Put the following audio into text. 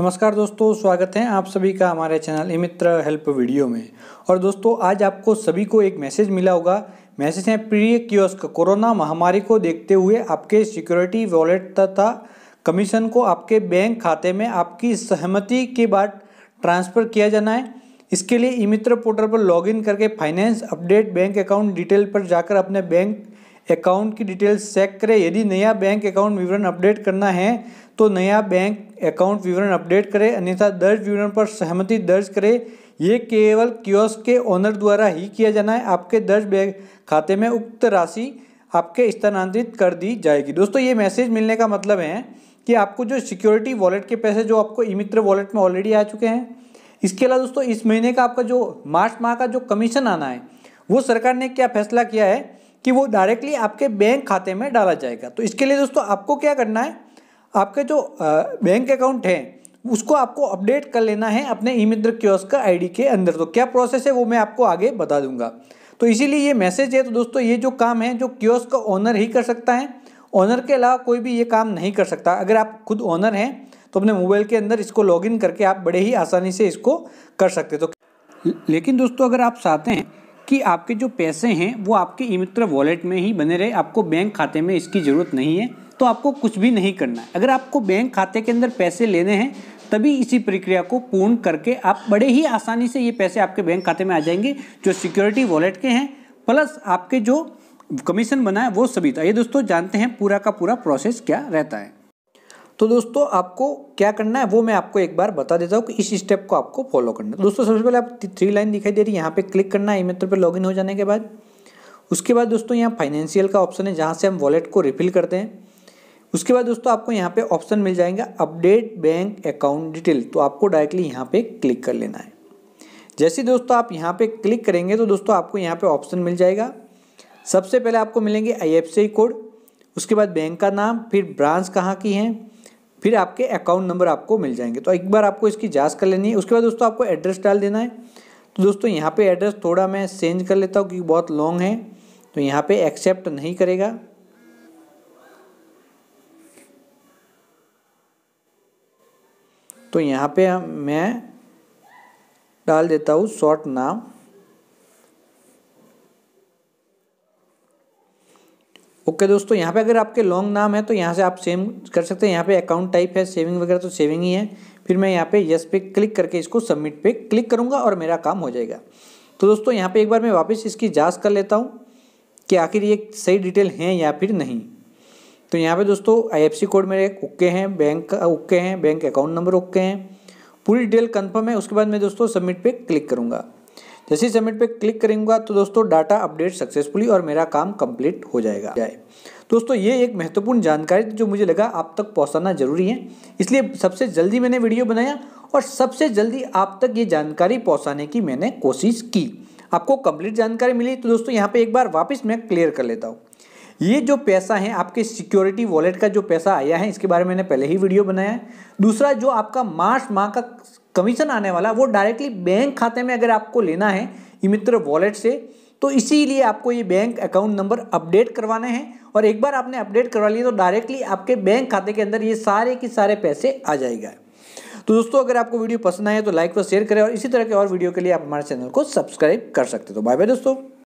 नमस्कार दोस्तों स्वागत है आप सभी का हमारे चैनल इमित्र हेल्प वीडियो में और दोस्तों आज आपको सभी को एक मैसेज मिला होगा मैसेज है प्रिय क्योस्क कोरोना महामारी को देखते हुए आपके सिक्योरिटी वॉलेट तथा कमीशन को आपके बैंक खाते में आपकी सहमति के बाद ट्रांसफ़र किया जाना है इसके लिए इमित्र पोर्टल पर लॉगिन करके finance update bank account detail पर जाकर अपने बैंक अकाउंट की डिटेल्स चेक करें यदि नया बैंक अकाउंट विवरण अपडेट करना है तो नया बैंक अकाउंट विवरण अपडेट करें अन्यथा दर्ज विवरण पर सहमति दर्ज करें ये केवल क्योस के ओनर द्वारा ही किया जाना है आपके दर्ज बैंक खाते में उक्त राशि आपके स्थानांतरित कर दी जाएगी दोस्तों ये मैसेज मिलने का मतलब है कि आपको जो सिक्योरिटी वॉलेट के पैसे जो आपको ई मित्र वॉलेट में ऑलरेडी आ चुके हैं इसके अलावा दोस्तों इस महीने का आपका जो मार्च माह का जो कमीशन आना है वो सरकार ने क्या फैसला किया है कि वो डायरेक्टली आपके बैंक खाते में डाला जाएगा तो इसके लिए दोस्तों आपको क्या करना है आपके जो बैंक अकाउंट है उसको आपको अपडेट कर लेना है अपने ई मित्र क्योस्क आई के अंदर तो क्या प्रोसेस है वो मैं आपको आगे बता दूंगा तो इसीलिए ये मैसेज है तो दोस्तों ये जो काम है जो क्योस्क ओनर ही कर सकता है ओनर के अलावा कोई भी ये काम नहीं कर सकता अगर आप खुद ओनर हैं तो अपने मोबाइल के अंदर इसको लॉगिन करके आप बड़े ही आसानी से इसको कर सकते तो लेकिन दोस्तों अगर आप चाहते हैं कि आपके जो पैसे हैं वो आपके ई मित्र वॉलेट में ही बने रहे आपको बैंक खाते में इसकी ज़रूरत नहीं है तो आपको कुछ भी नहीं करना है अगर आपको बैंक खाते के अंदर पैसे लेने हैं तभी इसी प्रक्रिया को पूर्ण करके आप बड़े ही आसानी से ये पैसे आपके बैंक खाते में आ जाएंगे जो सिक्योरिटी वॉलेट के हैं प्लस आपके जो कमीशन बना है वो सभी था तो। ये दोस्तों जानते हैं पूरा का पूरा प्रोसेस क्या रहता है तो दोस्तों आपको क्या करना है वो मैं आपको एक बार बता देता हूँ कि इस स्टेप को आपको फॉलो करना है दोस्तों सबसे पहले आप थ्री लाइन दिखाई दे रही है यहाँ पे क्लिक करना है ई मित्र पर लॉगिन हो जाने के बाद उसके बाद दोस्तों यहाँ फाइनेंशियल का ऑप्शन है जहाँ से हम वॉलेट को रिफिल करते हैं उसके बाद दोस्तों आपको यहाँ पे ऑप्शन मिल जाएगा अपडेट बैंक अकाउंट डिटेल तो आपको डायरेक्टली यहाँ पे क्लिक कर लेना है जैसे दोस्तों आप यहाँ पे क्लिक करेंगे तो दोस्तों आपको यहाँ पे ऑप्शन मिल जाएगा सबसे पहले आपको मिलेंगे आई कोड उसके बाद बैंक का नाम फिर ब्रांच कहाँ की है फिर आपके अकाउंट नंबर आपको मिल जाएंगे तो एक बार आपको इसकी जाँच कर लेनी है उसके बाद दोस्तों आपको एड्रेस डाल देना है तो दोस्तों यहाँ पे एड्रेस थोड़ा मैं चेंज कर लेता हूँ क्योंकि बहुत लॉन्ग है तो यहाँ पे एक्सेप्ट नहीं करेगा तो यहाँ पे मैं डाल देता हूँ शॉर्ट नाम ओके okay, दोस्तों यहाँ पे अगर आपके लॉन्ग नाम है तो यहाँ से आप सेम कर सकते हैं यहाँ पे अकाउंट टाइप है सेविंग वगैरह तो सेविंग ही है फिर मैं यहाँ पे यस पे क्लिक करके इसको सबमिट पे क्लिक करूँगा और मेरा काम हो जाएगा तो दोस्तों यहाँ पे एक बार मैं वापस इसकी जांच कर लेता हूँ कि आखिर ये सही डिटेल हैं या फिर नहीं तो यहाँ पर दोस्तों आई कोड मेरे ओके हैं बैंक ओके हैं बैंक अकाउंट नंबर ओके हैं पूरी डिटेल कन्फर्म है उसके बाद मैं दोस्तों सबमिट पर क्लिक करूँगा जैसे सबमिट पे क्लिक करूँगा तो दोस्तों डाटा अपडेट सक्सेसफुली और मेरा काम कंप्लीट हो जाएगा जाए दोस्तों ये एक महत्वपूर्ण जानकारी जो मुझे लगा आप तक पहुंचाना जरूरी है इसलिए सबसे जल्दी मैंने वीडियो बनाया और सबसे जल्दी आप तक ये जानकारी पहुँचाने की मैंने कोशिश की आपको कंप्लीट जानकारी मिली तो दोस्तों यहाँ पे एक बार वापस मैं क्लियर कर लेता हूँ ये जो पैसा है आपके सिक्योरिटी वॉलेट का जो पैसा आया है इसके बारे में मैंने पहले ही वीडियो बनाया है दूसरा जो आपका मार्च माह का कमीशन आने वाला वो डायरेक्टली बैंक खाते में अगर आपको लेना है ई मित्र वॉलेट से तो इसीलिए आपको ये बैंक अकाउंट नंबर अपडेट करवाने हैं और एक बार आपने अपडेट करवा लिया तो डायरेक्टली आपके बैंक खाते के अंदर ये सारे के सारे पैसे आ जाएगा तो दोस्तों अगर आपको वीडियो पसंद आए तो लाइक व शेयर करें और इसी तरह के और वीडियो के लिए आप हमारे चैनल को सब्सक्राइब कर सकते हो तो बाय बाय दोस्तों